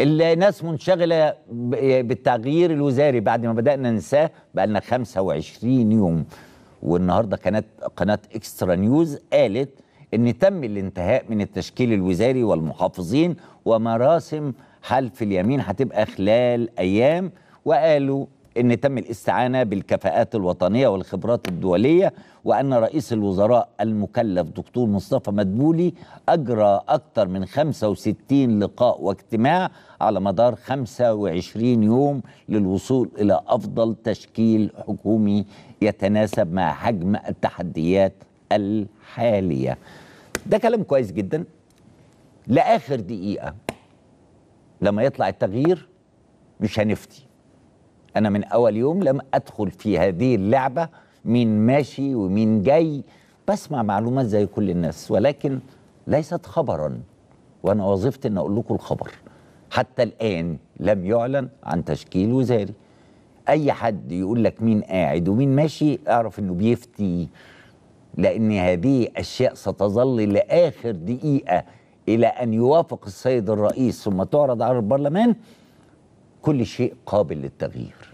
الناس منشغله بالتغيير الوزاري بعد ما بدانا ننساه بقالنا 25 يوم والنهارده كانت قناه اكسترا نيوز قالت ان تم الانتهاء من التشكيل الوزاري والمحافظين ومراسم حلف اليمين هتبقى خلال ايام وقالوا ان تم الاستعانه بالكفاءات الوطنيه والخبرات الدوليه وان رئيس الوزراء المكلف دكتور مصطفى مدبولي اجرى اكثر من 65 لقاء واجتماع على مدار 25 يوم للوصول الى افضل تشكيل حكومي يتناسب مع حجم التحديات الحاليه. ده كلام كويس جدا لاخر دقيقه لما يطلع التغيير مش هنفتي أنا من أول يوم لم أدخل في هذه اللعبة مين ماشي ومين جاي بسمع معلومات زي كل الناس ولكن ليست خبرا وأنا وظيفتي أن أقول لكم الخبر حتى الآن لم يعلن عن تشكيل وزاري أي حد يقول لك مين قاعد ومين ماشي أعرف أنه بيفتي لأن هذه أشياء ستظل لآخر دقيقة إلى أن يوافق السيد الرئيس ثم تعرض على البرلمان كل شيء قابل للتغيير